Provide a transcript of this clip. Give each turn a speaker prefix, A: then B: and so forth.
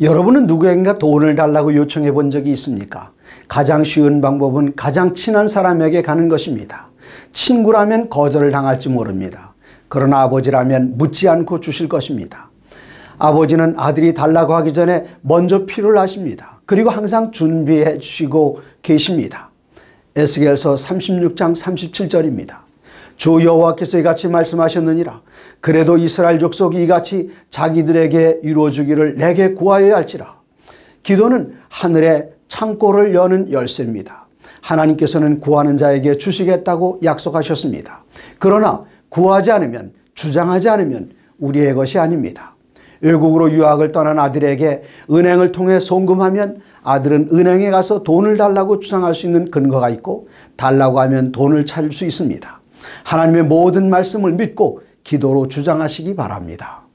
A: 여러분은 누구에게가 돈을 달라고 요청해 본 적이 있습니까? 가장 쉬운 방법은 가장 친한 사람에게 가는 것입니다. 친구라면 거절을 당할지 모릅니다. 그러나 아버지라면 묻지 않고 주실 것입니다. 아버지는 아들이 달라고 하기 전에 먼저 필요를 하십니다. 그리고 항상 준비해 주시고 계십니다. 에스겔서 36장 37절입니다. 주 여호와께서 이같이 말씀하셨느니라. 그래도 이스라엘 족속이 이같이 자기들에게 이루어주기를 내게 구하여야 할지라. 기도는 하늘의 창고를 여는 열쇠입니다. 하나님께서는 구하는 자에게 주시겠다고 약속하셨습니다. 그러나 구하지 않으면 주장하지 않으면 우리의 것이 아닙니다. 외국으로 유학을 떠난 아들에게 은행을 통해 송금하면 아들은 은행에 가서 돈을 달라고 주장할 수 있는 근거가 있고 달라고 하면 돈을 찾을 수 있습니다. 하나님의 모든 말씀을 믿고 기도로 주장하시기 바랍니다.